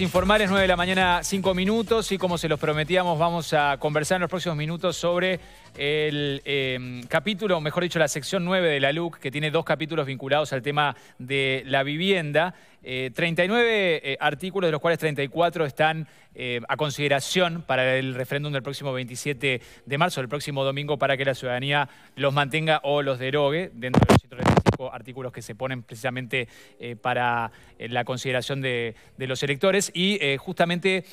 informales, 9 de la mañana, 5 minutos, y como se los prometíamos, vamos a conversar en los próximos minutos sobre el em, capítulo, o mejor dicho, la sección 9 de la LUC, que tiene dos capítulos vinculados al tema de la vivienda. 39 eh, eh, artículos, de los cuales 34 están eh, a consideración para el referéndum del próximo 27 de marzo, el próximo domingo, para que la ciudadanía los mantenga o los derogue dentro de los 135 artículos que se ponen precisamente para la consideración de, los electores. Y justamente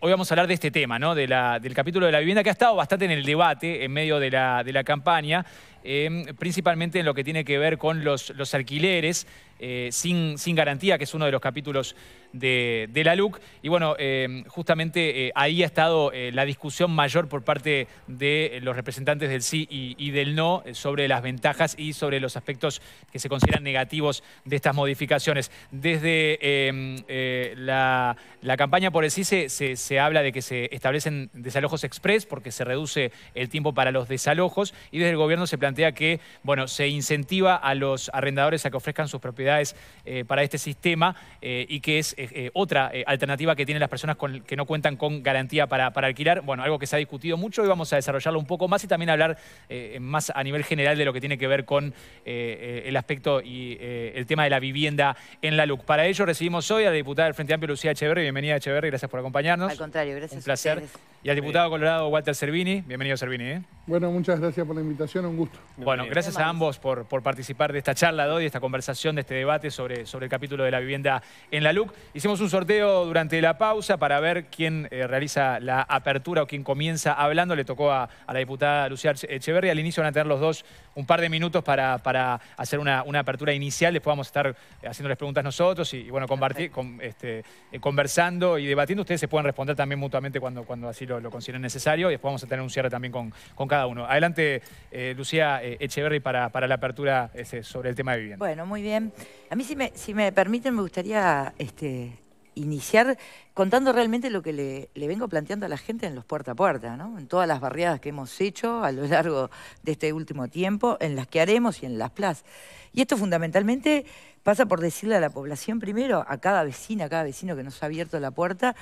hoy vamos a hablar de este tema, ¿no? del capítulo de la vivienda, que ha estado bastante en el debate en medio de la campaña. Em, principalmente en lo que tiene que ver con los, los alquileres eh, sin, sin, garantía, que es uno de los capítulos de, la LUC. Y bueno, em, justamente eh, ahí ha estado eh, la discusión mayor por parte de los representantes del sí y, del no sobre las ventajas y sobre los aspectos que se consideran negativos de estas modificaciones. Desde em, la, campaña por el sí se habla de que se establecen desalojos express porque se reduce el tiempo para los desalojos y desde el gobierno se plantea que bueno, se incentiva a los arrendadores a que ofrezcan sus propiedades eh, para este sistema eh, y que es eh, otra alternativa que tienen las personas que no cuentan con garantía para, alquilar. Bueno, algo que se ha discutido mucho y vamos a desarrollarlo un poco más y también hablar más a nivel general de lo que tiene que ver con el aspecto y el tema de la vivienda en la LUC. Para ello recibimos hoy a la diputada del Frente Amplio, Lucía Echeverri. Bienvenida, Echeverri, gracias por acompañarnos. Al contrario, gracias. Un placer. y al diputado colorado Walter Servini. Bienvenido, Servini. Bueno, muchas gracias por la invitación, un gusto. Bueno, gracias a ambos por, por, participar de esta charla de hoy, de esta conversación, de este debate sobre, sobre el capítulo de la vivienda en la LUC. Hicimos un sorteo durante la pausa para ver quién eh, realiza la apertura o quién comienza hablando. Le tocó a, la diputada Lucía Echeverría. Al inicio van a tener los dos un par de minutos para, hacer una, apertura inicial. Después vamos a estar eh, haciéndoles preguntas nosotros y, bueno, este, eh, conversando y debatiendo. Ustedes se pueden responder también mutuamente cuando, cuando así lo, consideren necesario. Y después vamos a tener un cierre también con, cada uno. Adelante, eh, Lucía Echeverry, para, para la apertura sobre el tema de vivienda. Bueno, muy bien. A mí, si me, si me permiten, me gustaría este, iniciar contando realmente lo que le, vengo planteando a la gente en los puerta a puerta, en todas las barriadas que hemos hecho a lo largo de este último tiempo, en las que haremos y en las plazas. Y esto fundamentalmente pasa por decirle a la población primero, a cada vecina, a cada vecino que nos ha abierto la puerta,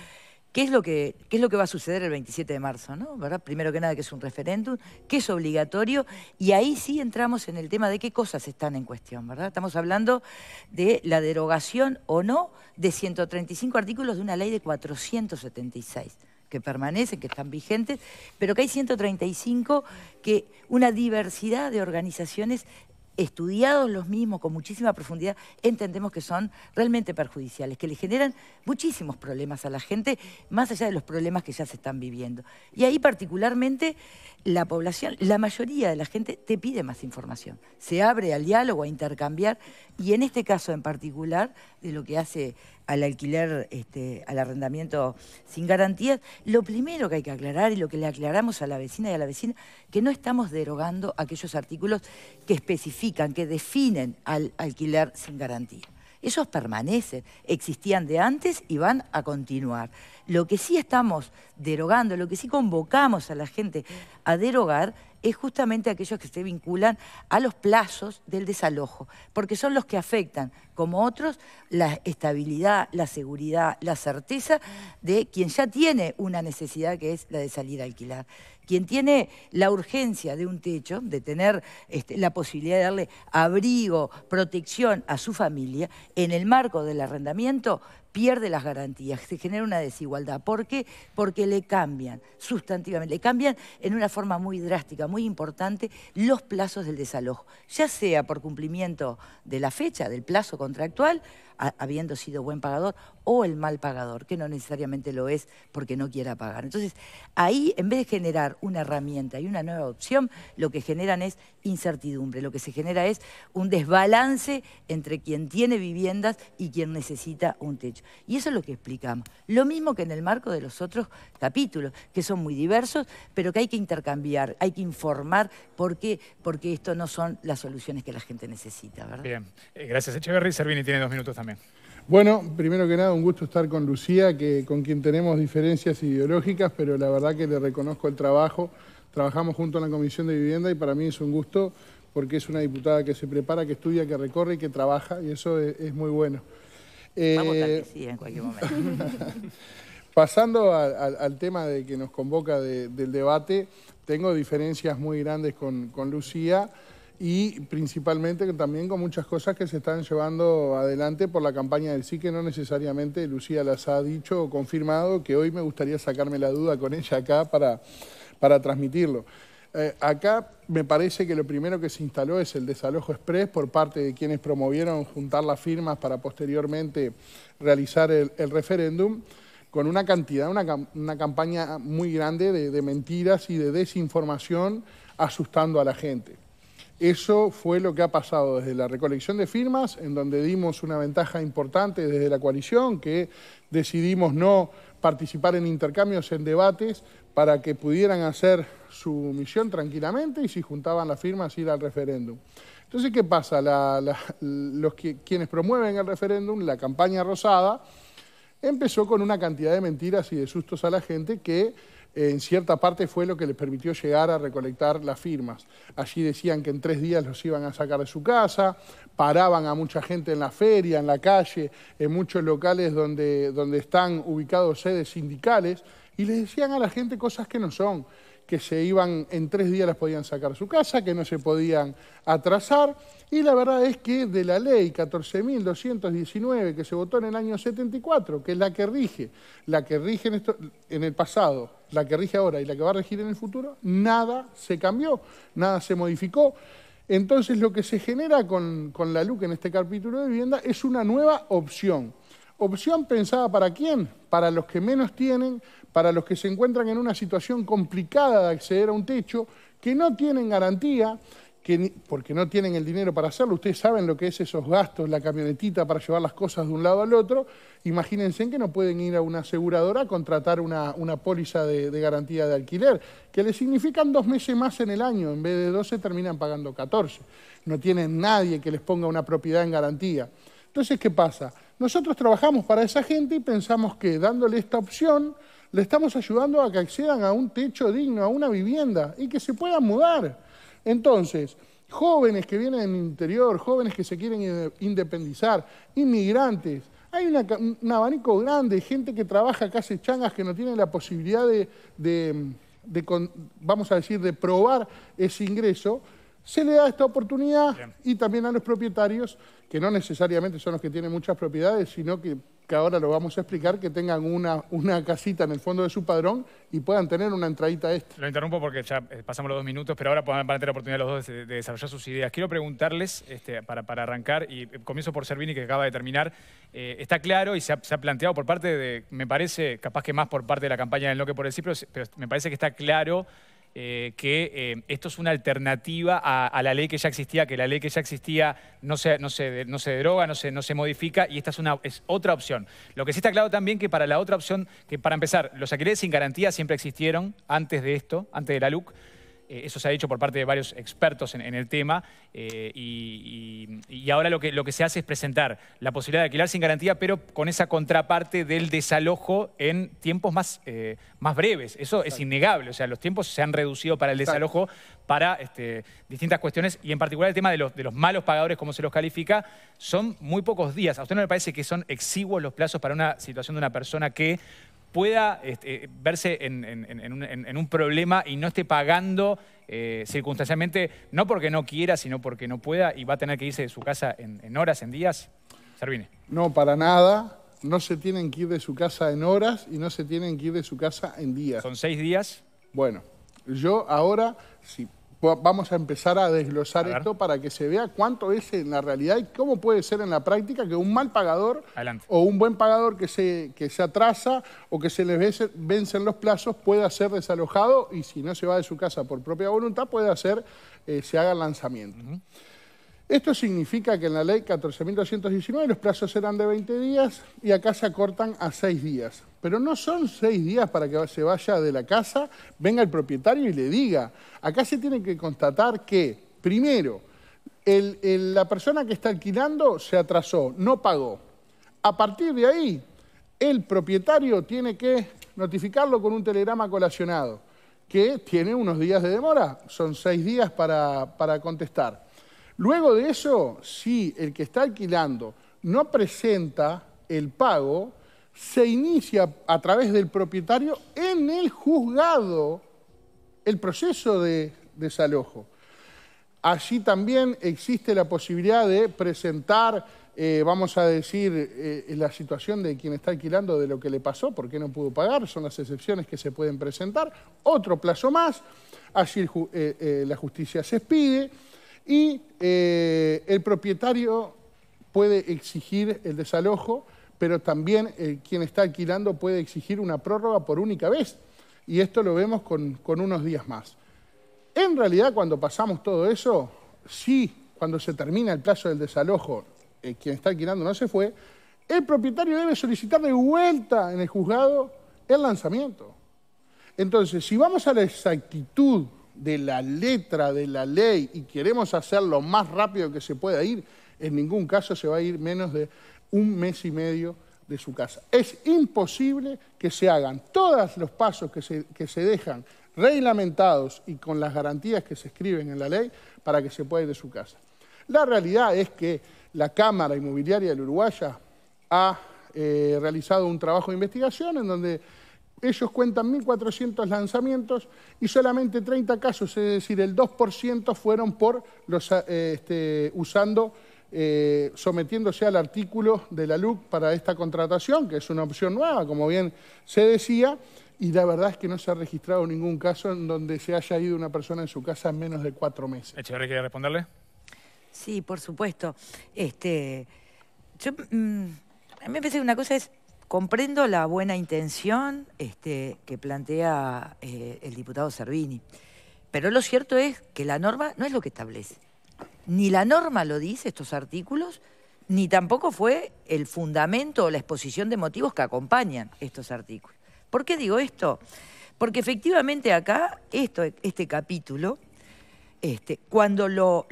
qué es lo que, es lo que va a suceder el 27 de marzo, ¿no? Primero que nada que es un referéndum, que es obligatorio, y ahí sí entramos en el tema de qué cosas están en cuestión, ¿verdad? Estamos hablando de la derogación o no de 135 artículos de una ley de 476 que permanecen, que están vigentes, pero que hay 135 que una diversidad de organizaciones estudiados los mismos con muchísima profundidad, entendemos que son realmente perjudiciales, que le generan muchísimos problemas a la gente, más allá de los problemas que ya se están viviendo. Y ahí particularmente la población, la mayoría de la gente te pide más información, se abre al diálogo, a intercambiar, y en este caso en particular, de lo que hace al alquiler, este, al arrendamiento sin garantías, lo primero que hay que aclarar y lo que le aclaramos a la vecina y a la vecina, que no estamos derogando aquellos artículos que especifican, que definen al alquiler sin garantía. Esos permanecen, existían de antes y van a continuar. Lo que sí estamos derogando, lo que sí convocamos a la gente a derogar es justamente aquellos que se vinculan a los plazos del desalojo, porque son los que afectan, como otros, la estabilidad, la seguridad, la certeza de quien ya tiene una necesidad que es la de salir a alquilar. Quien tiene la urgencia de un techo, de tener este, la posibilidad de darle abrigo, protección a su familia, en el marco del arrendamiento pierde las garantías, se genera una desigualdad. ¿Por qué? Porque le cambian sustantivamente, le cambian en una forma muy drástica, muy importante, los plazos del desalojo, ya sea por cumplimiento de la fecha, del plazo contractual, habiendo sido buen pagador o el mal pagador, que no necesariamente lo es porque no quiera pagar. Entonces, ahí, en vez de generar una herramienta y una nueva opción, lo que generan es incertidumbre, lo que se genera es un desbalance entre quien tiene viviendas y quien necesita un techo. Y eso es lo que explicamos. Lo mismo que en el marco de los otros capítulos, que son muy diversos, pero que hay que intercambiar, hay que informar por qué, porque esto no son las soluciones que la gente necesita. Bien, eh, gracias Echeverry. Servini tiene dos minutos también. Bueno, primero que nada, un gusto estar con Lucía, que, con quien tenemos diferencias ideológicas, pero la verdad que le reconozco el trabajo. Trabajamos junto en la Comisión de Vivienda y para mí es un gusto porque es una diputada que se prepara, que estudia, que recorre y que trabaja, y eso es, muy bueno. Vamos a eh, sí en cualquier momento. Pasando al tema de que nos convoca del debate, tengo diferencias muy grandes con, con Lucía y principalmente también con muchas cosas que se están llevando adelante por la campaña del sí, que no necesariamente Lucía las ha dicho o confirmado, que hoy me gustaría sacarme la duda con ella acá para, transmitirlo. Eh, acá me parece que lo primero que se instaló es el desalojo express por parte de quienes promovieron juntar las firmas para posteriormente realizar el, referéndum con una cantidad, una, una campaña muy grande de mentiras y de desinformación asustando a la gente. Eso fue lo que ha pasado desde la recolección de firmas, en donde dimos una ventaja importante desde la coalición, que decidimos no participar en intercambios, en debates, para que pudieran hacer su misión tranquilamente y si juntaban las firmas ir al referéndum. Entonces, ¿qué pasa? los que, quienes promueven el referéndum, la campaña rosada, empezó con una cantidad de mentiras y de sustos a la gente que en cierta parte fue lo que les permitió llegar a recolectar las firmas. Allí decían que en tres días los iban a sacar de su casa, paraban a mucha gente en la feria, en la calle, en muchos locales donde, donde están ubicados sedes sindicales y les decían a la gente cosas que no son que se iban, en tres días las podían sacar su casa, que no se podían atrasar. Y la verdad es que de la ley 14.219 que se votó en el año 74, que es la que rige, la que rige en, esto, en el pasado, la que rige ahora y la que va a regir en el futuro, nada se cambió, nada se modificó. Entonces lo que se genera con, con la LUC en este capítulo de vivienda es una nueva opción Opción pensada para quién? Para los que menos tienen, para los que se encuentran en una situación complicada de acceder a un techo, que no tienen garantía, que, porque no tienen el dinero para hacerlo. Ustedes saben lo que es esos gastos, la camionetita para llevar las cosas de un lado al otro. Imagínense que no pueden ir a una aseguradora a contratar una, póliza de, garantía de alquiler, que le significan dos meses más en el año. En vez de 12 terminan pagando 14. No tienen nadie que les ponga una propiedad en garantía. Entonces, ¿qué pasa? Nosotros trabajamos para esa gente y pensamos que dándole esta opción le estamos ayudando a que accedan a un techo digno, a una vivienda y que se puedan mudar. Entonces, jóvenes que vienen del interior, jóvenes que se quieren independizar, inmigrantes, hay un abanico grande, gente que trabaja casi changas que no tiene la posibilidad de, vamos a decir, de probar ese ingreso se le da esta oportunidad y también a los propietarios, que no necesariamente son los que tienen muchas propiedades, sino que, ahora lo vamos a explicar, que tengan una, una casita en el fondo de su padrón y puedan tener una entradita esta. Lo interrumpo porque ya eh, pasamos los dos minutos, pero ahora van a tener la oportunidad los dos de, desarrollar sus ideas. Quiero preguntarles, este, para, arrancar, y eh, comienzo por Servini, que acaba de terminar, eh, está claro y se ha, planteado por parte de, me parece, capaz que más por parte de la campaña del que por el Cipro, pero me parece que está claro eh, que eh, esto es una alternativa a, la ley que ya existía, que la ley que ya existía no se, no no se deroga, no se, no se modifica y esta es, una, es otra opción. Lo que sí está claro también que para la otra opción, que para empezar, los alquileres sin garantía siempre existieron antes de esto, antes de la LUC, eh, eso se ha dicho por parte de varios expertos en, el tema eh, y, ahora lo que, lo que se hace es presentar la posibilidad de alquilar sin garantía, pero con esa contraparte del desalojo en tiempos más, eh, más breves. Eso es innegable, o sea, los tiempos se han reducido para el desalojo para este, distintas cuestiones y en particular el tema de los, de los malos pagadores, como se los califica, son muy pocos días. ¿A usted no le parece que son exiguos los plazos para una situación de una persona que pueda este, eh, verse en, un, problema y no esté pagando eh, circunstancialmente, no porque no quiera, sino porque no pueda y va a tener que irse de su casa en, horas, en días? Servine. No, para nada. No se tienen que ir de su casa en horas y no se tienen que ir de su casa en días. ¿Son seis días? Bueno, yo ahora, si vamos a empezar a desglosar esto para que se vea cuánto es en la realidad y cómo puede ser en la práctica que un mal pagador o un buen pagador que se, que se atrasa o que se les vencen los plazos pueda ser desalojado y si no se va de su casa por propia voluntad pueda hacer, eh, se haga el lanzamiento. Esto significa que en la ley 14.219 los plazos eran de 20 días y acá se acortan a 6 días. Pero no son 6 días para que se vaya de la casa, venga el propietario y le diga. Acá se tiene que constatar que, primero, la persona que está alquilando se atrasó, no pagó. A partir de ahí, el propietario tiene que notificarlo con un telegrama colacionado, que tiene unos días de demora, son 6 días para contestar. Luego de eso, si el que está alquilando no presenta el pago, se inicia a través del propietario en el juzgado el proceso de desalojo. Allí también existe la posibilidad de presentar, eh, vamos a decir, eh, la situación de quien está alquilando de lo que le pasó, por qué no pudo pagar, son las excepciones que se pueden presentar. Otro plazo más, así eh, la justicia se expide y eh, el propietario puede exigir el desalojo, pero también eh, quien está alquilando puede exigir una prórroga por única vez. Y esto lo vemos con, unos días más. En realidad, cuando pasamos todo eso, sí, cuando se termina el plazo del desalojo, eh, quien está alquilando no se fue, el propietario debe solicitar de vuelta en el juzgado el lanzamiento. Entonces, si vamos a la exactitud de la letra de la ley y queremos hacerlo lo más rápido que se pueda ir, en ningún caso se va a ir menos de un mes y medio de su casa. Es imposible que se hagan todos los pasos que se, dejan reglamentados y con las garantías que se escriben en la ley para que se pueda ir de su casa. La realidad es que la Cámara Inmobiliaria del Uruguay ha eh, realizado un trabajo de investigación en donde ellos cuentan 1.400 lanzamientos y solamente 30 casos, es decir, el 2% fueron por los, eh, este, usando, eh, sometiéndose al artículo de la LUC para esta contratación, que es una opción nueva, como bien se decía, y la verdad es que no se ha registrado ningún caso en donde se haya ido una persona en su casa en menos de cuatro meses. que quería responderle? Sí, por supuesto. Este, yo, mm, a mí me parece que una cosa es Comprendo la buena intención este, que plantea eh, el diputado Servini, pero lo cierto es que la norma no es lo que establece. Ni la norma lo dice, estos artículos, ni tampoco fue el fundamento o la exposición de motivos que acompañan estos artículos. ¿Por qué digo esto? Porque efectivamente acá, esto, este capítulo, este, cuando lo,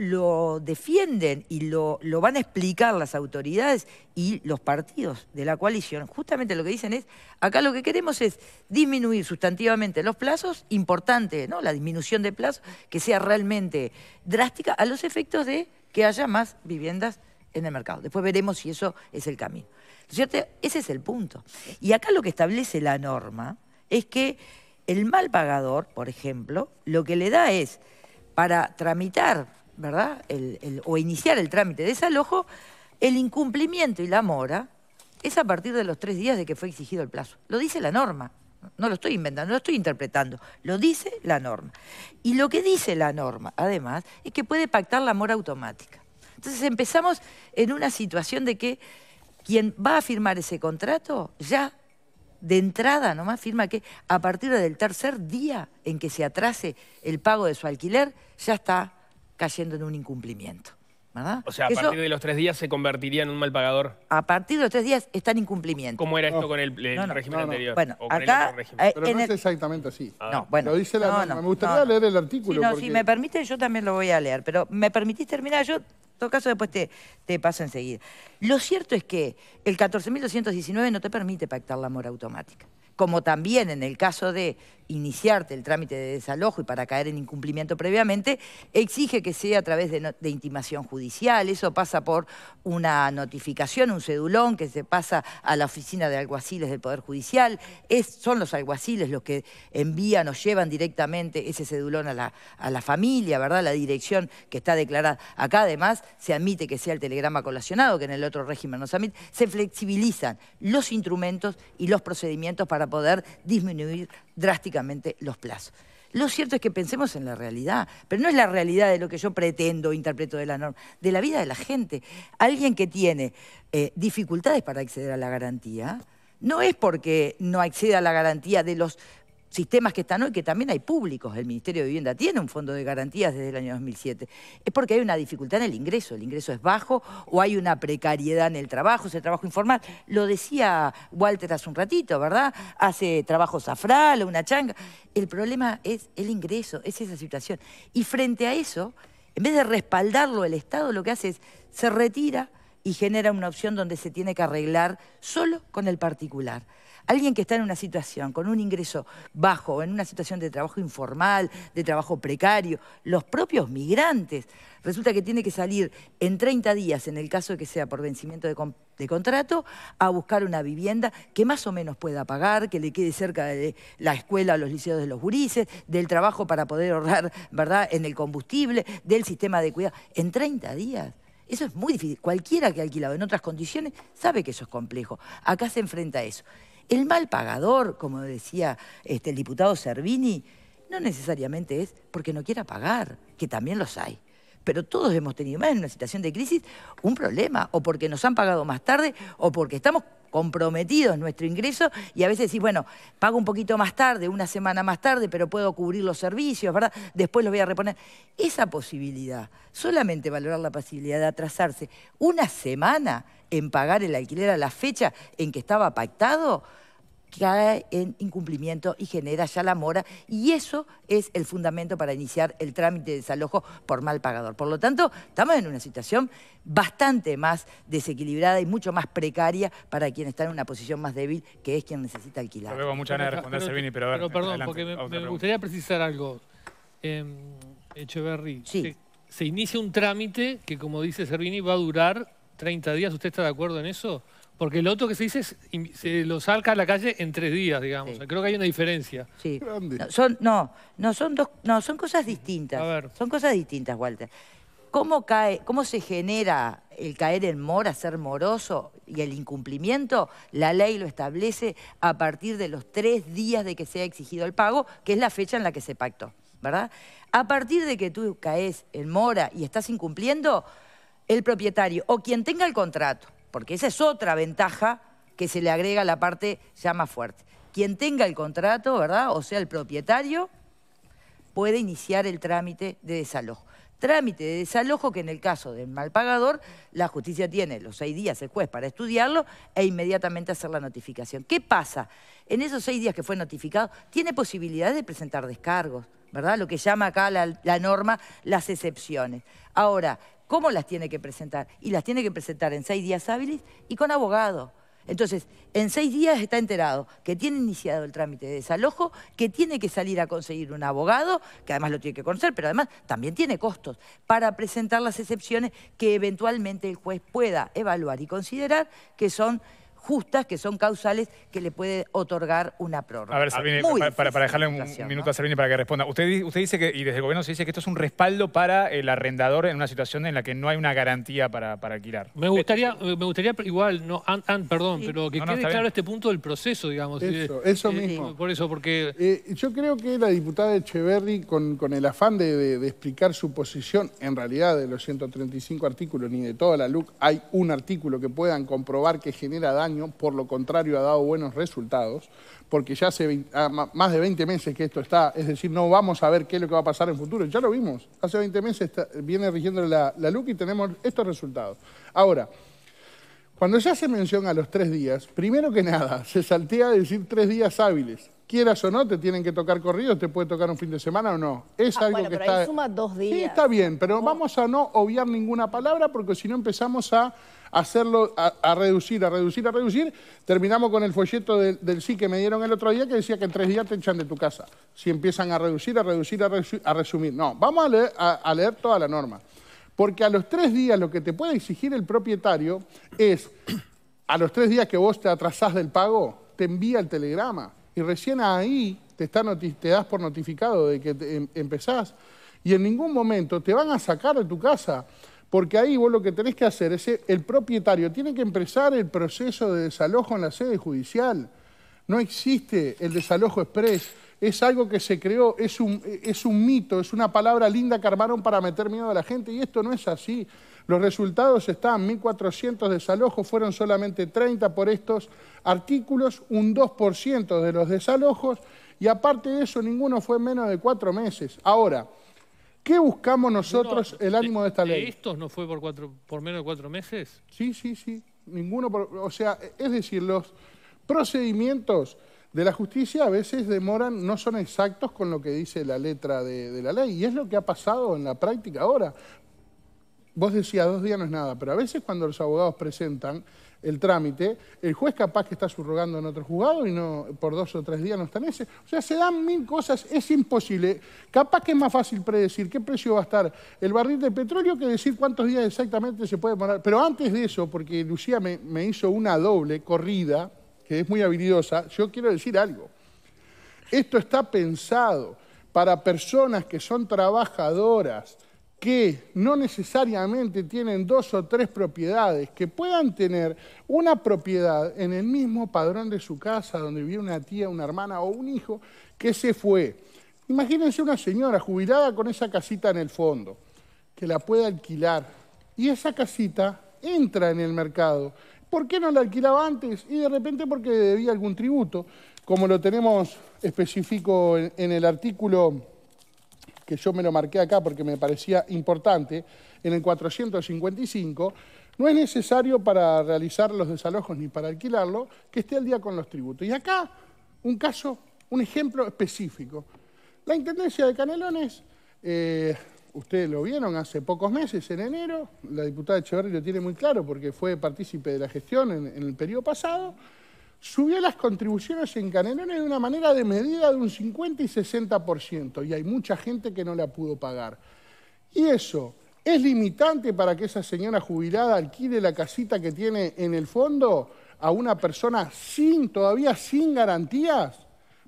defienden y lo, van a explicar las autoridades y los partidos de la coalición, justamente lo que dicen es, acá lo que queremos es disminuir sustantivamente los plazos, importante, La disminución de plazos, que sea realmente drástica a los efectos de que haya más viviendas en el mercado. Después veremos si eso es el camino. cierto? Ese es el punto. Y acá lo que establece la norma es que el mal pagador, por ejemplo, lo que le da es para tramitar, ¿verdad? o iniciar el trámite de desalojo, el incumplimiento y la mora es a partir de los tres días de que fue exigido el plazo. Lo dice la norma. No lo estoy inventando, no lo estoy interpretando. Lo dice la norma. Y lo que dice la norma, además, es que puede pactar la mora automática. Entonces empezamos en una situación de que quien va a firmar ese contrato ya de entrada nomás firma que a partir del tercer día en que se atrase el pago de su alquiler, ya está cayendo en un incumplimiento. ¿verdad? O sea, a partir de los tres días se convertiría en un mal pagador. A partir de los tres días está en incumplimiento. ¿Cómo era esto con el, régimen anterior? Bueno, acá... en el eh, Pero no es exactamente así. Ah. No, bueno. me gustaría leer el artículo. Sí, Si me permite, yo también lo voy a leer. Pero me permitís terminar, yo todo caso, después te, te paso enseguida. Lo cierto es que el 14.219 no te permite pactar la mora automática como también en el caso de iniciarte el trámite de desalojo y para caer en incumplimiento previamente, exige que sea a través de, intimación judicial. Eso pasa por una notificación, un cedulón que se pasa a la oficina de alguaciles del Poder Judicial. son los alguaciles los que envían o llevan directamente ese cedulón a la, a la familia, ¿verdad? La dirección que está declarada. Acá además se admite que sea el telegrama colacionado, que en el otro régimen no se admite. Se flexibilizan los instrumentos y los procedimientos para poder disminuir drásticamente los plazos. Lo cierto es que pensemos en la realidad, pero no es la realidad de lo que yo pretendo, interpreto de la norma, de la vida de la gente. Alguien que tiene eh, dificultades para acceder a la garantía, no es porque no acceda a la garantía de los sistemas que están hoy, que también hay públicos. El Ministerio de Vivienda tiene un fondo de garantías desde el año 2007. Es porque hay una dificultad en el ingreso, el ingreso es bajo o hay una precariedad en el trabajo, ese trabajo informal. Lo decía Walter hace un ratito, ¿verdad? Hace trabajo zafral o una changa. El problema es el ingreso, es esa situación. Y frente a eso, en vez de respaldarlo el Estado, lo que hace es se retira y genera una opción donde se tiene que arreglar solo con el particular. Alguien que está en una situación con un ingreso bajo, en una situación de trabajo informal, de trabajo precario, los propios migrantes, resulta que tiene que salir en 30 días, en el caso de que sea por vencimiento de, contrato, a buscar una vivienda que más o menos pueda pagar, que le quede cerca de la escuela, los liceos de los gurises, del trabajo para poder ahorrar, ¿verdad?, en el combustible, del sistema de cuidado. En 30 días. Eso es muy difícil. Cualquiera que ha alquilado en otras condiciones sabe que eso es complejo. Acá se enfrenta a eso. El mal pagador, como decía este, el diputado Cervini, no necesariamente es porque no quiera pagar, que también los hay. Pero todos hemos tenido más en una situación de crisis un problema, o porque nos han pagado más tarde, o porque estamos comprometidos nuestro ingreso y a veces decís, bueno, pago un poquito más tarde, una semana más tarde, pero puedo cubrir los servicios, ¿verdad? Después los voy a reponer. Esa posibilidad, solamente valorar la posibilidad de atrasarse una semana en pagar el alquiler a la fecha en que estaba pactado, cae en incumplimiento y genera ya la mora y eso es el fundamento para iniciar el trámite de desalojo por mal pagador. Por lo tanto, estamos en una situación bastante más desequilibrada y mucho más precaria para quien está en una posición más débil, que es quien necesita alquilar. Pero veo mucha ganas de responder, pero, pero, a ver, perdón, porque me, gustaría precisar algo. Eh, em, Echeverry, se, inicia un trámite que, como dice Servini, va a durar 30 días. ¿Usted está de acuerdo en eso? Porque lo otro que se dice es, se lo salca a la calle en tres días, digamos. Creo que hay una diferencia. Sí. No, son, no, no, son dos, no, son cosas distintas. Son cosas distintas, Walter. ¿Cómo, cae, ¿Cómo se genera el caer en mora, ser moroso y el incumplimiento? La ley lo establece a partir de los tres días de que se ha exigido el pago, que es la fecha en la que se pactó, ¿verdad? A partir de que tú caes en mora y estás incumpliendo, el propietario o quien tenga el contrato porque esa es otra ventaja que se le agrega a la parte ya más fuerte. Quien tenga el contrato, ¿verdad? O sea, el propietario, puede iniciar el trámite de desalojo. Trámite de desalojo que en el caso del mal pagador, la justicia tiene los seis días el juez para estudiarlo e inmediatamente hacer la notificación. ¿Qué pasa? En esos seis días que fue notificado, tiene posibilidad de presentar descargos, ¿verdad? Lo que llama acá la, norma las excepciones. Ahora, ¿cómo las tiene que presentar? Y las tiene que presentar en seis días hábiles y con abogado. Entonces, en seis días está enterado que tiene iniciado el trámite de desalojo, que tiene que salir a conseguir un abogado, que además lo tiene que conocer, pero además también tiene costos, para presentar las excepciones que eventualmente el juez pueda evaluar y considerar que son justas que son causales que le puede otorgar una prórroga. A ver, Sabine, para, dejarle un minuto a Sabine para que responda. Usted, usted dice que, y desde el gobierno se dice que esto es un respaldo para el arrendador en una situación en la que no hay una garantía para, para alquilar. Me gustaría, me gustaría igual, no, perdón, pero que quede claro este punto del proceso, digamos. Eso, mismo. por eso, porque... Eh, yo creo que la diputada Echeverri, con, con el afán de, de explicar su posición, en realidad de los 135 artículos ni de toda la LUC, hay un artículo que puedan comprobar que genera daño por lo contrario ha dado buenos resultados, porque ya hace ah, más de 20 meses que esto está, es decir, no vamos a ver qué es lo que va a pasar en futuro, ya lo vimos, hace 20 meses viene rigiendo la, la y tenemos estos resultados. Ahora, cuando se hace mención a los tres días, primero que nada, se saltea a decir tres días hábiles. Quieras o no, te tienen que tocar corridos, te puede tocar un fin de semana o no. Es ah, algo que está... Ahí suma dos días. Sí, está bien, pero vamos a no obviar ninguna palabra porque si no empezamos a hacerlo, a, reducir, a reducir, a reducir. Terminamos con el folleto del sí que me dieron el otro día que decía que en tres días te echan de tu casa. Si empiezan a reducir, a reducir, a, resumir. No, vamos a leer, a leer toda la norma. Porque a los tres días lo que te puede exigir el propietario es, a los tres días que vos te atrasás del pago, te envía el telegrama. Y recién ahí te, das por notificado de que em, empezás. Y en ningún momento te van a sacar de tu casa. Porque ahí vos lo que tenés que hacer es, eh, el propietario tiene que empezar el proceso de desalojo en la sede judicial. No existe el desalojo express es algo que se creó, es un, es un mito, es una palabra linda que armaron para meter miedo a la gente y esto no es así. Los resultados están, 1.400 desalojos fueron solamente 30 por estos artículos, un 2% de los desalojos y aparte de eso ninguno fue menos de cuatro meses. Ahora, ¿qué buscamos nosotros el ánimo de, esta ley? De ¿Estos no fue por, cuatro, por menos de cuatro meses? Sí, sí, sí, ninguno, o sea, es decir, los procedimientos de la justicia a veces demoran, no son exactos con lo que dice la letra de, la ley. Y es lo que ha pasado en la práctica ahora. Vos decías, dos días no es nada, pero a veces cuando los abogados presentan el trámite, el juez capaz que está subrogando en otro juzgado y no por dos o tres días no está en ese. O sea, se dan mil cosas, es imposible. Capaz que es más fácil predecir qué precio va a estar el barril de petróleo que decir cuántos días exactamente se puede demorar. Pero antes de eso, porque Lucía me hizo una doble corrida, que es muy habilidosa, yo quiero decir algo. Esto está pensado para personas que son trabajadoras, que no necesariamente tienen dos o tres propiedades, que puedan tener una propiedad en el mismo padrón de su casa, donde vive una tía, una hermana o un hijo, que se fue. Imagínense una señora jubilada con esa casita en el fondo, que la pueda alquilar. Y esa casita entra en el mercado ¿Por qué no la alquilaba antes? Y de repente porque debía algún tributo, como lo tenemos específico en, el artículo que yo me lo marqué acá porque me parecía importante, en el 455, no es necesario para realizar los desalojos ni para alquilarlo que esté al día con los tributos. Y acá un caso, un ejemplo específico. La Intendencia de Canelones eh, ustedes lo vieron hace pocos meses, en enero, la diputada Echeverri lo tiene muy claro porque fue partícipe de la gestión en, el periodo pasado, subió las contribuciones en Canelones de una manera de medida de un 50 y 60%, y hay mucha gente que no la pudo pagar. Y eso, ¿es limitante para que esa señora jubilada alquile la casita que tiene en el fondo a una persona sin, todavía sin garantías?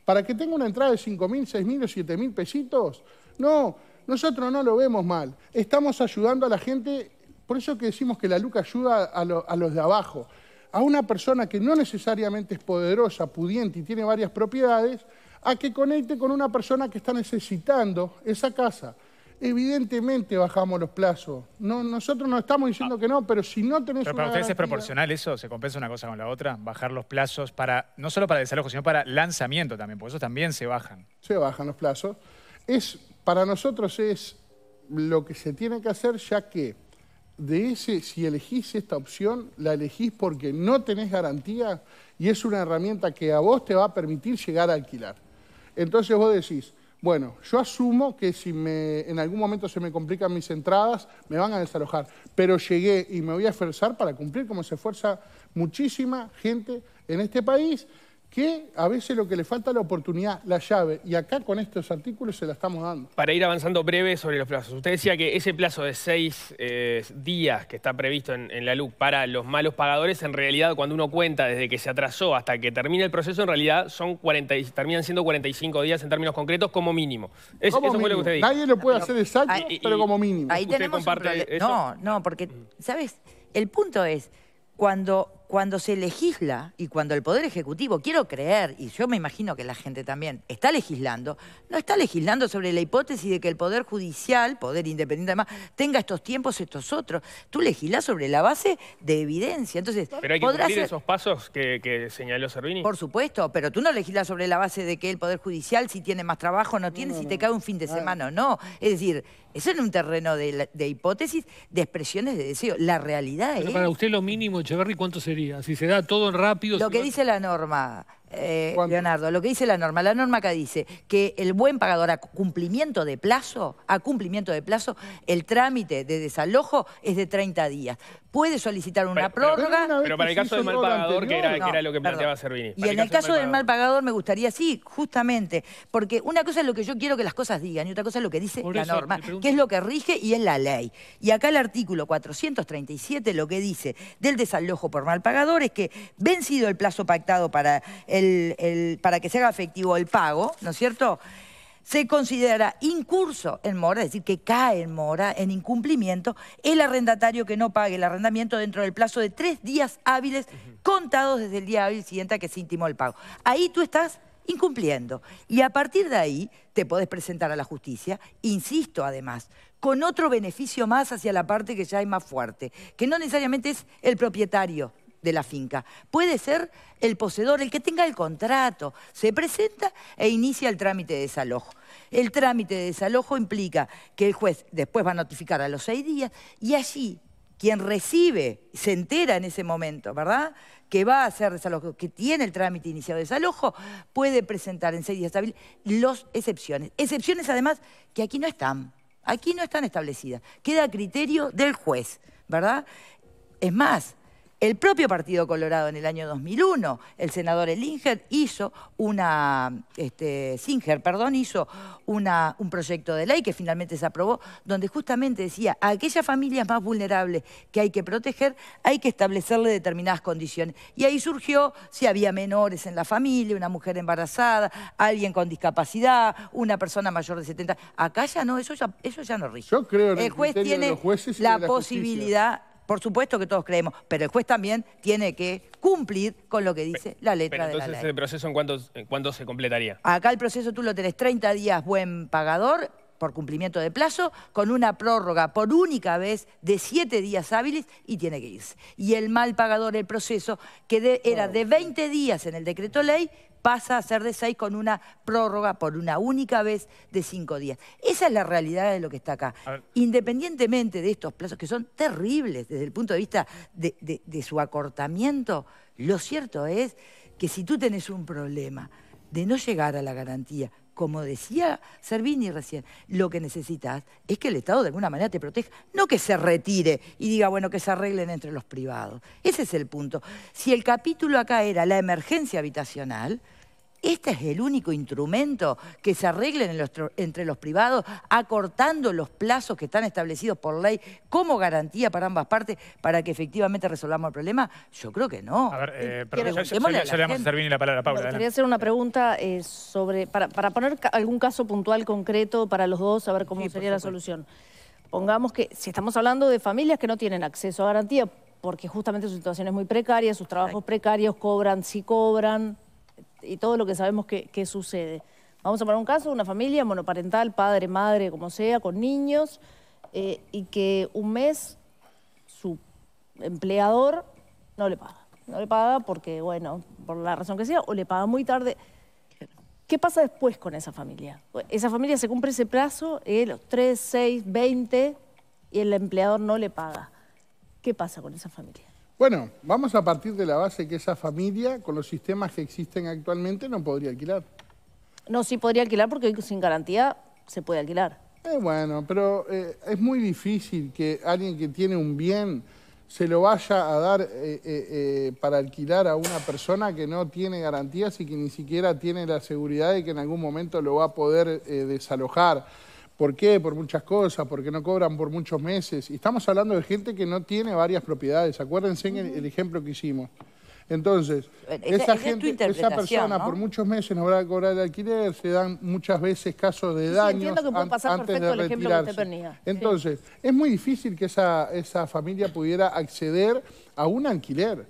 ¿Para que tenga una entrada de 5.000, 6.000 o 7.000 pesitos? No, nosotros no lo vemos mal. Estamos ayudando a la gente, por eso que decimos que la LUCA ayuda a, los de abajo. A una persona que no necesariamente es poderosa, pudiente y tiene varias propiedades, a que conecte con una persona que está necesitando esa casa. Evidentemente bajamos los plazos. nosotros no estamos diciendo ah. que no, pero si no tenés pero, para ustedes es proporcional eso? ¿Se compensa una cosa con la otra? Bajar los plazos para, no solo para desalojo, sino para lanzamiento también, porque eso también se bajan. Se bajan los plazos. Es para nosotros es lo que se tiene que hacer ya que de ese, si elegís esta opción, la elegís porque no tenés garantía y es una herramienta que a vos te va a permitir llegar a alquilar. Entonces vos decís, bueno, yo asumo que si en algún momento se me complican mis entradas, me van a desalojar, pero llegué y me voy a esforzar para cumplir como se esfuerza muchísima gente en este país que a veces lo que le falta es la oportunidad, la llave, y acá con estos artículos se la estamos dando. Para ir avanzando breve sobre los plazos, usted decía que ese plazo de seis eh, días que está previsto en, la LUC para los malos pagadores, en realidad cuando uno cuenta desde que se atrasó hasta que termina el proceso, en realidad son terminan siendo 45 días en términos concretos como mínimo. eso fue lo que usted dijo. Nadie lo puede hacer exacto, pero como mínimo. Ahí tenemos No, no, porque, ¿sabes? El punto es, cuando cuando se legisla y cuando el Poder Ejecutivo, quiero creer, y yo me imagino que la gente también, está legislando, no está legislando sobre la hipótesis de que el Poder Judicial, Poder Independiente además, tenga estos tiempos, estos otros. Tú legislas sobre la base de evidencia. Entonces, pero hay esos pasos que, señaló Servini. Por supuesto, pero tú no legislas sobre la base de que el Poder Judicial si tiene más trabajo, no tiene, si te cae un fin de semana o no. Es decir, eso en un terreno de, hipótesis, de expresiones de deseo. La realidad es... Para usted lo mínimo, Echeverry, ¿cuánto sería? Si se da todo rápido... Lo que dice la norma, eh, Leonardo, lo que dice la norma. La norma acá dice que el buen pagador a cumplimiento de plazo, a cumplimiento de plazo, el trámite de desalojo es de 30 días. Puede solicitar una prórroga. Pero, para el caso del mal pagador, que era, lo que planteaba Servini. Y en el caso del mal pagador me gustaría, sí, justamente, porque una cosa es lo que yo quiero que las cosas digan y otra cosa es lo que dice la norma, que es lo que rige y es la ley. Y acá el artículo 437 lo que dice del desalojo por mal pagador es que vencido el plazo pactado para eh, el, para que se haga efectivo el pago, ¿no es cierto?, se considera incurso en mora, es decir, que cae en mora, en incumplimiento, el arrendatario que no pague el arrendamiento dentro del plazo de tres días hábiles contados desde el día hábil siguiente a que se intimó el pago. Ahí tú estás incumpliendo. Y a partir de ahí te puedes presentar a la justicia, insisto además, con otro beneficio más hacia la parte que ya es más fuerte, que no necesariamente es el propietario de la finca. Puede ser el poseedor, el que tenga el contrato. Se presenta e inicia el trámite de desalojo. El trámite de desalojo implica que el juez después va a notificar a los seis días y allí quien recibe, se entera en ese momento, ¿verdad? Que va a hacer desalojo, que tiene el trámite iniciado de desalojo, puede presentar en seis días hábiles los excepciones. Excepciones además que aquí no están, aquí no están establecidas. Queda a criterio del juez, ¿verdad? Es más, el propio Partido Colorado en el año 2001, el senador Elinger hizo una, este, Singer, perdón, hizo una, un proyecto de ley que finalmente se aprobó, donde justamente decía a aquellas familias más vulnerables que hay que proteger, hay que establecerle determinadas condiciones. Y ahí surgió si había menores en la familia, una mujer embarazada, alguien con discapacidad, una persona mayor de 70. Acá ya no, eso ya, eso ya no rige. Yo creo el, juez tiene la posibilidad por supuesto que todos creemos, pero el juez también tiene que cumplir con lo que dice la letra de la ley. entonces el proceso en cuánto, se completaría? Acá el proceso tú lo tenés 30 días buen pagador, por cumplimiento de plazo, con una prórroga por única vez de siete días hábiles y tiene que irse. Y el mal pagador, el proceso, que era de 20 días en el decreto ley, pasa a ser de seis con una prórroga por una única vez de cinco días. Esa es la realidad de lo que está acá. Independientemente de estos plazos, que son terribles desde el punto de vista de, su acortamiento, lo cierto es que si tú tenés un problema de no llegar a la garantía, como decía Servini recién, lo que necesitas es que el Estado de alguna manera te proteja, no que se retire y diga, bueno, que se arreglen entre los privados. Ese es el punto. Si el capítulo acá era la emergencia habitacional, este es el único instrumento que se arreglen entre los privados, acortando los plazos que están establecidos por ley como garantía para ambas partes para que efectivamente resolvamos el problema. Yo creo que no. A ver, eh, eh, perdón, ya, le vamos a la palabra, Paula. hacer una pregunta eh, sobre, para, poner algún caso puntual concreto para los dos, a ver cómo sería la solución. Pongamos que, si estamos hablando de familias que no tienen acceso a garantía, porque justamente su situación es muy precaria, sus trabajos precarios, cobran, si sí cobran, y todo lo que sabemos que, sucede. Vamos a poner un caso, una familia monoparental, padre, madre, como sea, con niños, eh, y que un mes su empleador no le paga. No le paga porque, bueno, por la razón que sea, o le paga muy tarde. ¿Qué pasa después con esa familia? Esa familia se cumple ese plazo, eh, los 3, 6, 20, y el empleador no le paga. ¿Qué pasa con esa familia? Bueno, vamos a partir de la base que esa familia, con los sistemas que existen actualmente, no podría alquilar. No, sí podría alquilar porque sin garantía se puede alquilar. Eh, bueno, pero eh, es muy difícil que alguien que tiene un bien se lo vaya a dar eh, para alquilar a una persona que no tiene garantías y que ni siquiera tiene la seguridad de que en algún momento lo va a poder desalojar. ¿Por qué? Por muchas cosas, porque no cobran por muchos meses. Y estamos hablando de gente que no tiene varias propiedades. Acuérdense en el, ejemplo que hicimos. Entonces, esa, gente, persona por muchos meses no habrá a cobrar el alquiler, se dan muchas veces casos de daño. entiendo que pasar antes el ejemplo Que Entonces, es muy difícil que esa familia pudiera acceder a un alquiler.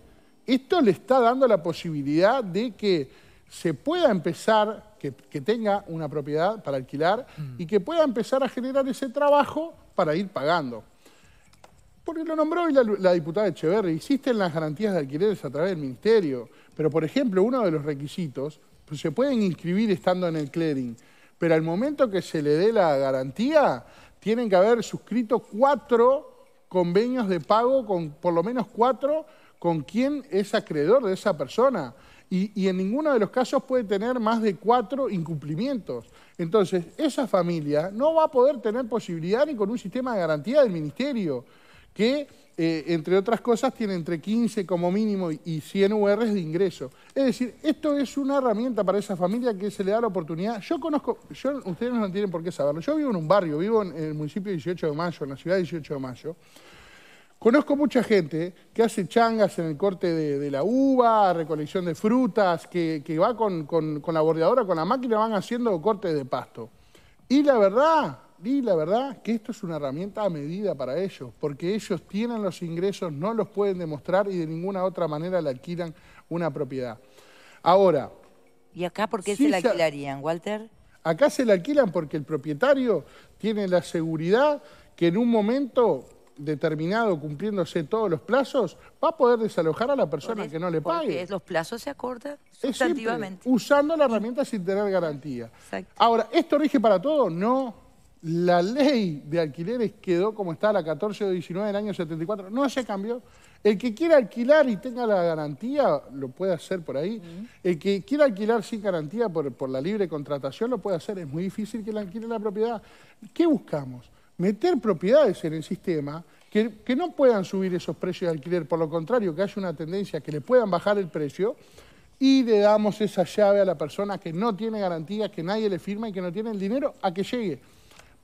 Esto le está dando la posibilidad de que se pueda empezar, que, tenga una propiedad para alquilar y que pueda empezar a generar ese trabajo para ir pagando. Porque lo nombró hoy la, diputada Echeverri, existen las garantías de alquileres a través del Ministerio, pero por ejemplo uno de los requisitos, pues, se pueden inscribir estando en el clearing, pero al momento que se le dé la garantía, tienen que haber suscrito cuatro convenios de pago con por lo menos cuatro con quien es acreedor de esa persona y, en ninguno de los casos puede tener más de cuatro incumplimientos. Entonces, esa familia no va a poder tener posibilidad ni con un sistema de garantía del ministerio, que, eh, entre otras cosas, tiene entre 15 como mínimo y 100 URs de ingreso. Es decir, esto es una herramienta para esa familia que se le da la oportunidad. Yo conozco, ustedes no tienen por qué saberlo, yo vivo en un barrio, vivo en el municipio 18 de Mayo, en la ciudad 18 de Mayo, Conozco mucha gente que hace changas en el corte de, la uva, recolección de frutas, que, va con, la bordeadora, con la máquina, van haciendo cortes de pasto. Y la verdad, y la verdad, que esto es una herramienta a medida para ellos, porque ellos tienen los ingresos, no los pueden demostrar y de ninguna otra manera le alquilan una propiedad. Ahora... ¿Y acá por qué se la alquilarían, Walter? Acá se la alquilan porque el propietario tiene la seguridad que en un momento determinado, cumpliéndose todos los plazos, va a poder desalojar a la persona que no le pague. los plazos se acortan sustantivamente. usando la herramienta sin tener garantía. Ahora, ¿esto rige para todo? No. La ley de alquileres quedó como está la 14 o 19 del año 74. No se cambió. El que quiera alquilar y tenga la garantía, lo puede hacer por ahí. El que quiera alquilar sin garantía por, por la libre contratación, lo puede hacer. Es muy difícil que le alquile la propiedad. ¿Qué buscamos? meter propiedades en el sistema que, no puedan subir esos precios de alquiler, por lo contrario, que haya una tendencia que le puedan bajar el precio y le damos esa llave a la persona que no tiene garantía, que nadie le firma y que no tiene el dinero a que llegue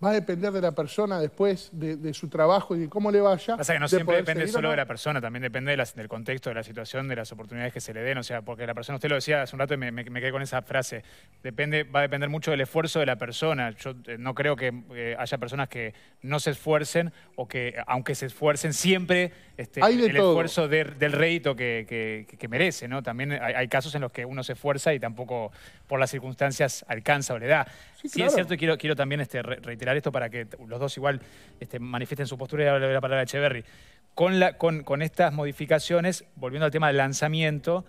va a depender de la persona después, de, su trabajo y de cómo le vaya. que no siempre depende solo de la persona, también depende del contexto, de la situación, de las oportunidades que se le den. O sea, porque la persona, usted lo decía hace un rato y me, quedé con esa frase, depende, va a depender mucho del esfuerzo de la persona. Yo eh, no creo que eh, haya personas que no se esfuercen o que, aunque se esfuercen, siempre este, el esfuerzo del rédito que, merece. ¿no? También hay, casos en los que uno se esfuerza y tampoco por las circunstancias alcanza o le da. Sí, es cierto, quiero, quiero también este, reiterar esto para que los dos igual este, manifiesten su postura y le la palabra a Echeverry. Con, estas modificaciones, volviendo al tema del lanzamiento,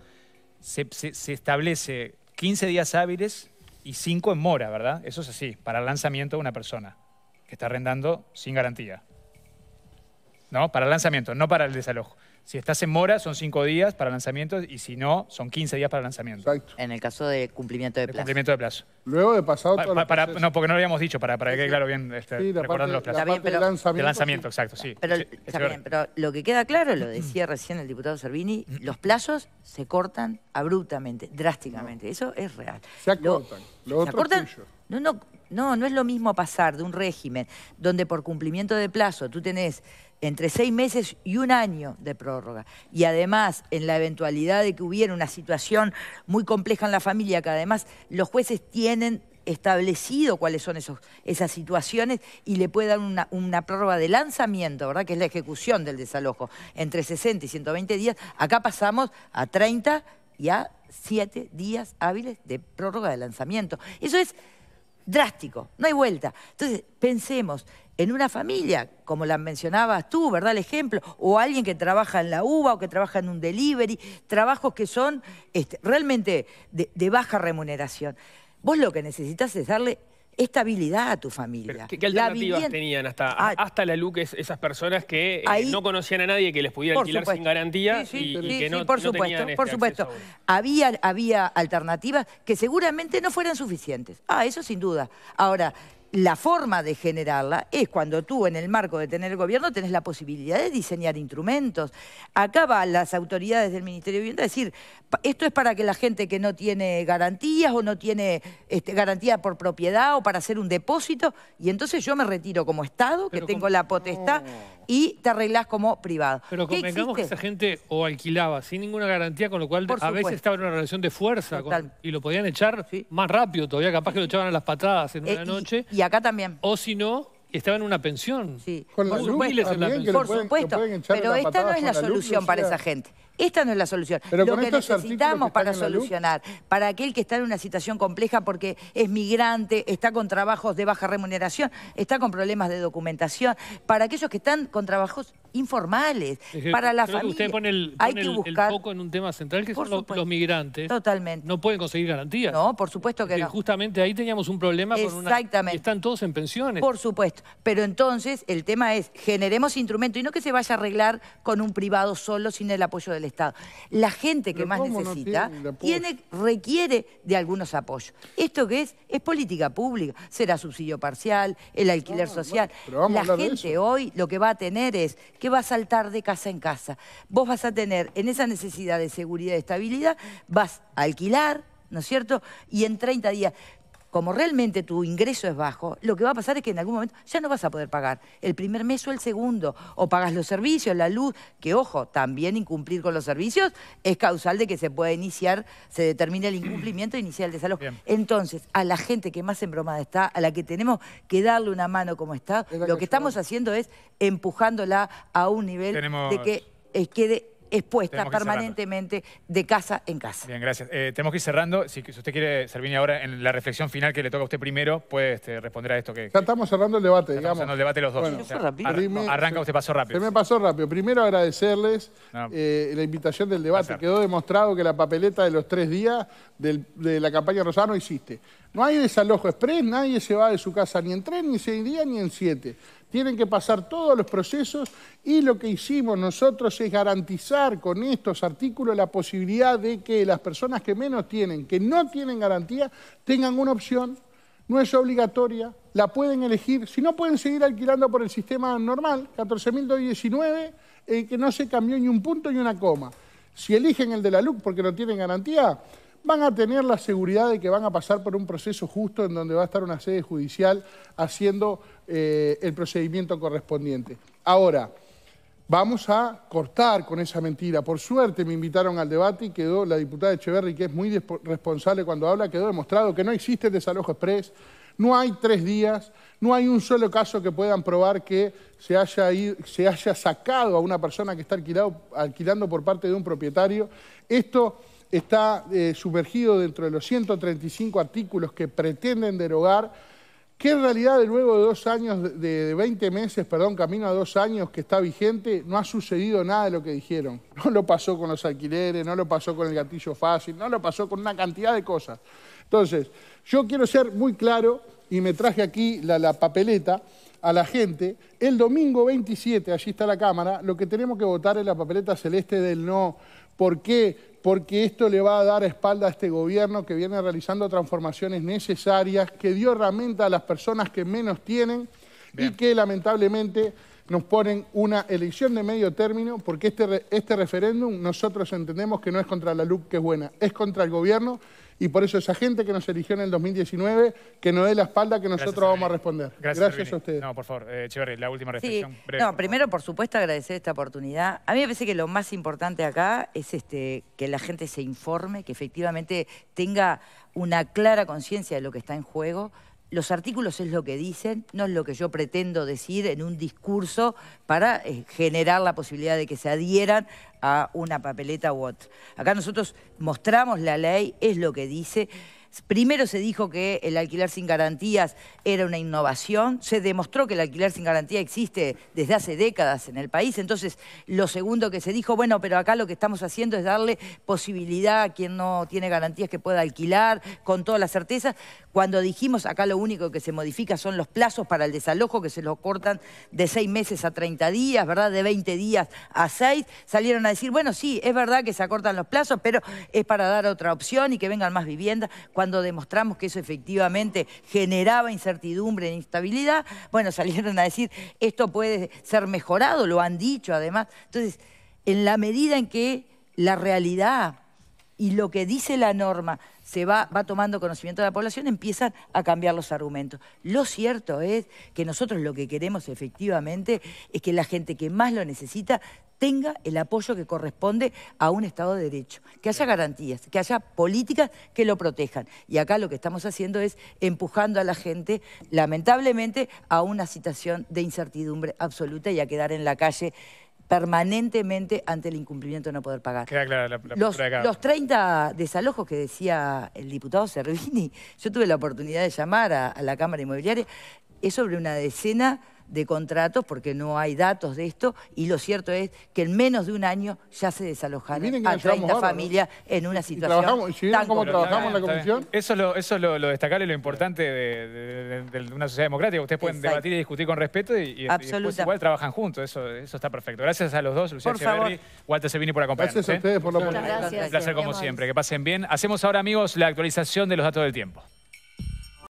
se, se establece 15 días hábiles y 5 en mora, ¿verdad? Eso es así, para el lanzamiento de una persona que está arrendando sin garantía. ¿No? Para el lanzamiento, no para el desalojo. Si estás en mora, son cinco días para lanzamiento y si no, son 15 días para lanzamiento. En el caso de cumplimiento de, plazo. cumplimiento de plazo. Luego de pasado... no, porque no lo habíamos dicho, para, que quede claro bien, este, recordando los plazos. de lanzamiento, exacto, sí. Pero, lo que queda claro, lo decía recién el diputado Servini, mm-hmm. los plazos se cortan abruptamente, drásticamente. Eso es real. Se acortan. Lo, se No, no, no, no es lo mismo pasar de un régimen donde por cumplimiento de plazo tú tenés entre seis meses y un año de prórroga. Y además, en la eventualidad de que hubiera una situación muy compleja en la familia, que además los jueces tienen establecido cuáles son esas situaciones y le puede dar una, una, prórroga de lanzamiento, ¿verdad? que es la ejecución del desalojo, entre 60 y 120 días. Acá pasamos a 30 y a 7 días hábiles de prórroga de lanzamiento. Eso es drástico, no hay vuelta. Entonces, pensemos en una familia, como la mencionabas tú, ¿verdad? El ejemplo, o alguien que trabaja en la uva, o que trabaja en un delivery, trabajos que son este, realmente de, de baja remuneración. Vos lo que necesitas es darle estabilidad a tu familia. ¿Qué, alternativas tenían hasta, ah, hasta la LUC esas personas que eh, no conocían a nadie que les pudiera alquilar sin garantía y, que no, por supuesto, este Por supuesto, había, había alternativas que seguramente no fueran suficientes. Ah, eso sin duda. Ahora, la forma de generarla es cuando tú, en el marco de tener el gobierno, tenés la posibilidad de diseñar instrumentos. Acá van las autoridades del Ministerio de Vivienda a decir, esto es para que la gente que no tiene garantías o no tiene este, garantía por propiedad o para hacer un depósito, y entonces yo me retiro como Estado, que tengo la potestad, y te arreglás como privado. Pero convengamos que esa gente o alquilaba sin ninguna garantía, con lo cual a veces estaba en una relación de fuerza con... y lo podían echar más rápido todavía, capaz que lo echaban a las patadas en eh, una y, noche acá también. O si no, estaba en una pensión. Sí. Por supuesto, pero esta no es la, solución para esa gente. Esta no es la solución. lo que necesitamos para solucionar, para aquel que está en una situación compleja porque es migrante, está con trabajos de baja remuneración, está con problemas de documentación, para aquellos que están con trabajos informales. para la familia. Usted pone el, el, foco en un tema central que son los, migrantes. Totalmente. No pueden conseguir garantías. No, por supuesto que no. no. Justamente ahí teníamos un problema con una... Exactamente. Están todos en pensiones. Por supuesto. Pero entonces el tema es, generemos instrumentos y no que se vaya a arreglar con un privado solo sin el apoyo del Estado. La gente que más necesita tiene, requiere de algunos apoyos. ¿Esto que es? Es política pública. Será subsidio parcial, el alquiler ah, social. la gente hoy lo que va a tener es que que va a saltar de casa en casa. Vos vas a tener en esa necesidad de seguridad y estabilidad, vas a alquilar, ¿no es cierto? Y en 30 días, como realmente tu ingreso es bajo, lo que va a pasar es que en algún momento ya no vas a poder pagar el primer mes o el segundo, o pagas los servicios, la luz, que ojo, también incumplir con los servicios es causal de que se pueda iniciar, se determine el incumplimiento inicial de salud. Entonces, a la gente que más embromada está, a la que tenemos que darle una mano como está, lo que, estamos haciendo es empujándola a un nivel de que eh, quede expuesta permanentemente de casa en casa. Bien, gracias. Eh, tenemos que ir cerrando. Si, usted quiere, Servini, ahora en la reflexión final que le toca a usted primero, puede este, responder a esto que... estamos cerrando el debate, digamos. Estamos el debate los dos. arranca usted, pasó rápido. Se me pasó rápido. Primero agradecerles eh, la invitación del debate. Quedó demostrado que la papeleta de los tres días de la campaña Rosano existe. No hay desalojo express, nadie se va de su casa ni en tres, ni en seis días, ni en siete. Tienen que pasar todos los procesos y lo que hicimos nosotros es garantizar con estos artículos la posibilidad de que las personas que menos tienen, que no tienen garantía, tengan una opción, no es obligatoria, la pueden elegir. Si no pueden seguir alquilando por el sistema normal, 14.219, eh, que no se cambió ni un punto ni una coma. Si eligen el de la LUC porque no tienen garantía, van a tener la seguridad de que van a pasar por un proceso justo en donde va a estar una sede judicial haciendo eh, el procedimiento correspondiente. Ahora, vamos a cortar con esa mentira. Por suerte me invitaron al debate y quedó la diputada Echeverri, que es muy responsable cuando habla, quedó demostrado que no existe el desalojo express, no hay tres días, no hay un solo caso que puedan probar que se haya, se haya sacado a una persona que está alquilando por parte de un propietario. Esto está eh, sumergido dentro de los 135 artículos que pretenden derogar, que en realidad de luego de dos años, de, 20 meses, perdón, camino a dos años que está vigente, no ha sucedido nada de lo que dijeron. No lo pasó con los alquileres, no lo pasó con el gatillo fácil, no lo pasó con una cantidad de cosas. Entonces, yo quiero ser muy claro y me traje aquí la, la papeleta a la gente, el domingo 27, allí está la Cámara, lo que tenemos que votar es la papeleta celeste del no. ¿Por qué? porque esto le va a dar espalda a este gobierno que viene realizando transformaciones necesarias, que dio herramienta a las personas que menos tienen y que lamentablemente nos ponen una elección de medio término porque este, este referéndum nosotros entendemos que no es contra la LUC que es buena, es contra el gobierno y por eso esa gente que nos eligió en el 2019 que nos dé la espalda que nosotros vamos a responder. Gracias, a ustedes. No, por favor, eh, la última reflexión. no, primero, por supuesto, agradecer esta oportunidad. A mí me parece que lo más importante acá es este, que la gente se informe, que efectivamente tenga una clara conciencia de lo que está en juego los artículos es lo que dicen, no es lo que yo pretendo decir en un discurso para eh, generar la posibilidad de que se adhieran a una papeleta u otra. Acá nosotros mostramos la ley, es lo que dice. Primero se dijo que el alquiler sin garantías era una innovación, se demostró que el alquiler sin garantía existe desde hace décadas en el país, entonces lo segundo que se dijo, bueno, pero acá lo que estamos haciendo es darle posibilidad a quien no tiene garantías que pueda alquilar con todas las certeza cuando dijimos acá lo único que se modifica son los plazos para el desalojo, que se los cortan de seis meses a 30 días, ¿verdad? De 20 días a seis, salieron a decir, bueno, sí, es verdad que se acortan los plazos, pero es para dar otra opción y que vengan más viviendas, cuando demostramos que eso efectivamente generaba incertidumbre e instabilidad, bueno, salieron a decir, esto puede ser mejorado, lo han dicho además. Entonces, en la medida en que la realidad y lo que dice la norma se va, va tomando conocimiento de la población, empiezan a cambiar los argumentos. Lo cierto es que nosotros lo que queremos efectivamente es que la gente que más lo necesita tenga el apoyo que corresponde a un Estado de Derecho, que haya garantías, que haya políticas que lo protejan. Y acá lo que estamos haciendo es empujando a la gente, lamentablemente, a una situación de incertidumbre absoluta y a quedar en la calle permanentemente ante el incumplimiento de no poder pagar. Queda clara la, los, de 30 desalojos que decía el diputado Servini, yo tuve la oportunidad de llamar a la Cámara Inmobiliaria, es sobre una decena de contratos porque no hay datos de esto y lo cierto es que en menos de un año ya se desalojaron a 30 familias en una situación tan como trabajamos la comisión. Eso es, lo, eso lo, destacable y lo importante de, una sociedad democrática. Ustedes pueden debatir y discutir con respeto y, después igual trabajan juntos. Eso, eso está perfecto. Gracias a los dos, Lucía Echeverri, Walter Sevini por acompañarnos. Gracias a ¿eh? ustedes por la oportunidad. Un placer como siempre. Que pasen bien. Hacemos ahora, amigos, la actualización de los datos del tiempo.